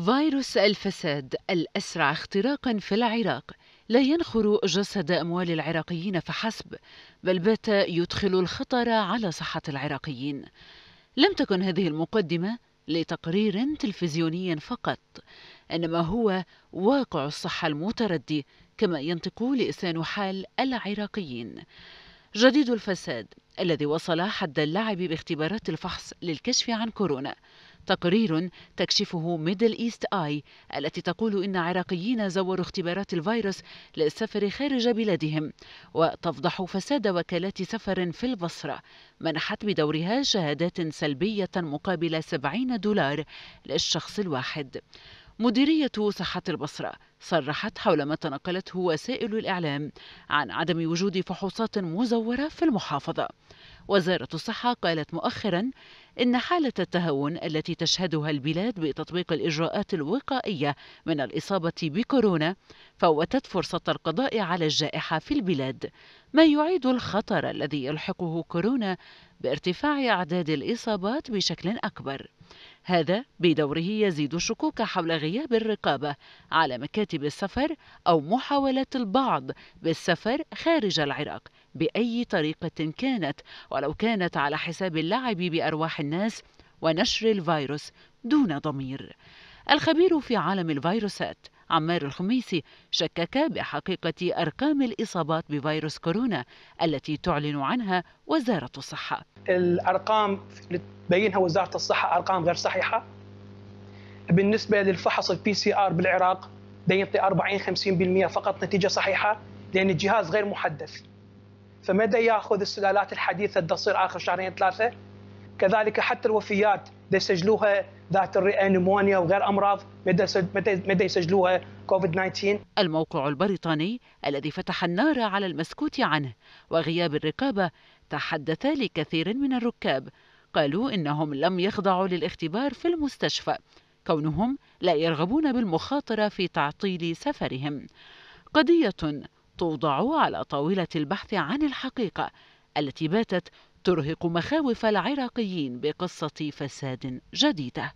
فيروس الفساد الأسرع اختراقا في العراق لا ينخر جسد أموال العراقيين فحسب بل بات يدخل الخطر على صحة العراقيين لم تكن هذه المقدمة لتقرير تلفزيوني فقط إنما هو واقع الصحة المتردي كما ينطق لسان حال العراقيين جديد الفساد الذي وصل حد اللعب باختبارات الفحص للكشف عن كورونا تقرير تكشفه ميدل إيست آي التي تقول إن عراقيين زوروا اختبارات الفيروس للسفر خارج بلادهم وتفضح فساد وكالات سفر في البصرة منحت بدورها شهادات سلبية مقابل 70 دولار للشخص الواحد مديرية صحة البصرة صرحت حول ما تنقلته وسائل الإعلام عن عدم وجود فحوصات مزورة في المحافظة وزارة الصحة قالت مؤخرا إن حالة التهون التي تشهدها البلاد بتطبيق الإجراءات الوقائية من الإصابة بكورونا فوتت فرصة القضاء على الجائحة في البلاد ما يعيد الخطر الذي يلحقه كورونا بارتفاع أعداد الإصابات بشكل أكبر هذا بدوره يزيد الشكوك حول غياب الرقابة على مكاتب السفر أو محاولة البعض بالسفر خارج العراق باي طريقه كانت ولو كانت على حساب اللعب بارواح الناس ونشر الفيروس دون ضمير الخبير في عالم الفيروسات عمار الخميسي شكك بحقيقة أرقام الإصابات بفيروس كورونا التي تعلن عنها وزارة الصحة الأرقام اللي تبينها وزارة الصحة أرقام غير صحيحة بالنسبة للفحص البي سي آر بالعراق بينطي 40 50% فقط نتيجة صحيحة لأن الجهاز غير محدث فمدى ياخذ السلالات الحديثه تصير اخر شهرين ثلاثه كذلك حتى الوفيات يسجلوها ذات الرئه نمونيا وغير امراض مدى يسجلوها كوفيد 19 الموقع البريطاني الذي فتح النار على المسكوت عنه وغياب الرقابه تحدث لكثير من الركاب قالوا انهم لم يخضعوا للاختبار في المستشفى كونهم لا يرغبون بالمخاطره في تعطيل سفرهم قضيه توضع على طاولة البحث عن الحقيقة التي باتت ترهق مخاوف العراقيين بقصة فساد جديدة